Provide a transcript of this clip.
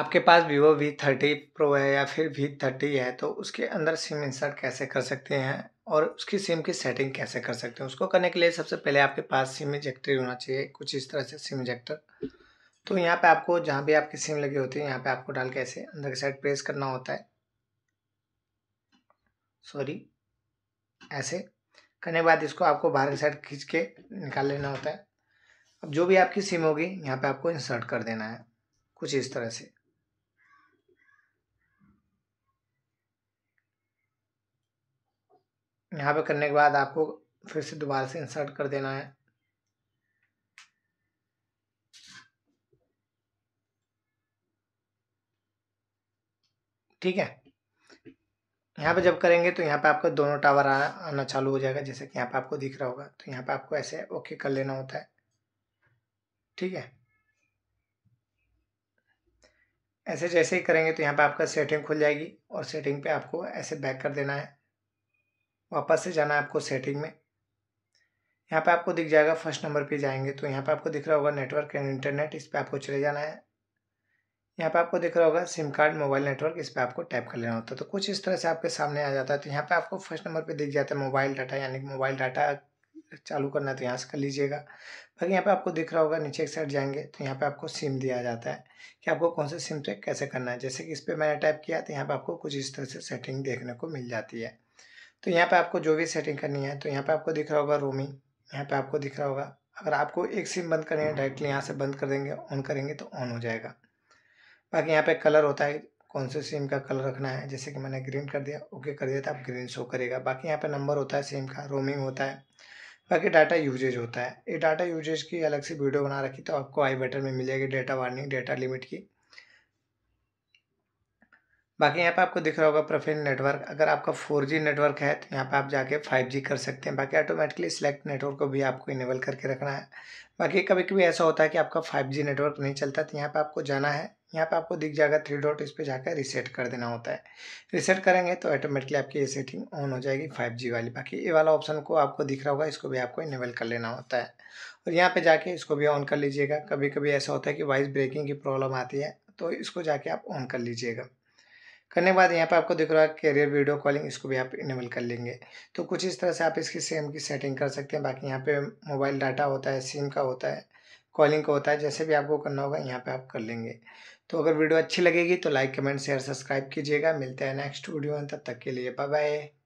आपके पास Vivo V thirty Pro है या फिर वी थर्टी है तो उसके अंदर सिम इंसर्ट कैसे कर सकते हैं और उसकी सिम की सेटिंग कैसे कर सकते हैं उसको करने के लिए सबसे पहले आपके पास सिम इजेक्टर होना चाहिए कुछ इस तरह से सिम इजेक्टर तो यहाँ पे आपको जहाँ भी आपकी सिम लगी होती है यहाँ पे आपको डाल के ऐसे अंदर की साइड प्रेस करना होता है सॉरी ऐसे करने के बाद इसको आपको बाहर की साइड खींच के निकाल लेना होता है अब जो भी आपकी सिम होगी यहाँ पे आपको इंसर्ट कर देना है कुछ इस तरह से यहाँ पे करने के बाद आपको फिर से दोबारा से इंसर्ट कर देना है ठीक है यहाँ पे जब करेंगे तो यहाँ पे आपका दोनों टावर आ, आना चालू हो जाएगा जैसे कि यहाँ पे आपको दिख रहा होगा तो यहाँ पे आपको ऐसे ओके कर लेना होता है ठीक है ऐसे जैसे ही करेंगे तो यहाँ पे आपका सेटिंग खुल जाएगी और सेटिंग पे आपको ऐसे बैक कर देना है वापस से जाना है आपको सेटिंग में यहाँ पे आपको दिख जाएगा फर्स्ट नंबर पे जाएंगे तो यहाँ पे आपको दिख रहा होगा नेटवर्क एंड इंटरनेट इस पर आपको चले जाना है यहाँ पे आपको दिख रहा होगा सिम कार्ड मोबाइल नेटवर्क इस पर आपको टैप कर लेना होता है तो कुछ इस तरह से आपके सामने आ जाता है तो यहाँ पे आपको फर्स्ट नंबर पे दिख जाता है मोबाइल डाटा यानी कि मोबाइल डाटा चालू करना है तो यहाँ से कर लीजिएगा बाकी यहाँ पर आपको दिख रहा होगा नीचे एक साइड जाएंगे तो यहाँ पर आपको सिम दिया जाता है कि आपको कौन से सिम पे कैसे करना है जैसे कि इस पर मैंने टाइप किया तो यहाँ पर आपको कुछ इस तरह से सेटिंग देखने को मिल जाती है तो यहाँ पे आपको जो भी सेटिंग करनी है तो यहाँ पे आपको दिख रहा होगा रोमिंग यहाँ पे आपको दिख रहा होगा अगर आपको एक सिम बंद करनी है डायरेक्टली यहाँ से बंद कर देंगे ऑन करेंगे तो ऑन हो जाएगा बाकी यहाँ पे कलर होता है कौन से सिम का कलर रखना है जैसे कि मैंने ग्रीन कर दिया ओके कर दिया तो आप ग्रीन शो करेगा बाकी यहाँ पे नंबर होता है सिम का रोमिंग होता है बाकी डाटा यूजेज होता है ये डाटा यूजेज की अलग से वीडियो बना रखी तो आपको आई बटन में मिलेगी डेटा वार्निंग डेटा लिमिट की बाकी यहाँ पे आपको दिख रहा होगा प्रोफाइल नेटवर्क अगर आपका फोर जी नेटवर्क है तो यहाँ पे आप जाके फाइव जी कर सकते हैं बाकी ऑटोमेटिकली सिलेक्ट नेटवर्क को भी आपको इनेबल करके रखना है बाकी कभी कभी ऐसा होता है कि आपका फाइव जी नेटवर्क नहीं चलता तो यहाँ पे आपको जाना है यहाँ पे आपको दिख जाएगा थ्री डॉट इस पर जाकर रीसेट कर देना होता है रिसेट करेंगे तो ऑटोमेटिकली आपकी ये सेटिंग ऑन हो जाएगी फाइव जी वाली बाकी ये वाला ऑप्शन को आपको दिख रहा होगा इसको भी आपको इनेबल कर लेना होता है और यहाँ पर जाके इसको भी ऑन कर लीजिएगा कभी कभी ऐसा होता है कि वॉइस ब्रेकिंग की प्रॉब्लम आती है तो इसको जाके आप ऑन कर लीजिएगा करने के बाद यहाँ पर आपको दिख रहा है कैरियर वीडियो कॉलिंग इसको भी आप इनेबल कर लेंगे तो कुछ इस तरह से आप इसकी सेम की सेटिंग कर सकते हैं बाकी यहाँ पे मोबाइल डाटा होता है सिम का होता है कॉलिंग का होता है जैसे भी आपको करना होगा यहाँ पे आप कर लेंगे तो अगर वीडियो अच्छी लगेगी तो लाइक कमेंट शेयर सब्सक्राइब कीजिएगा मिलते हैं नेक्स्ट वीडियो में तब तक के लिए बाय बाय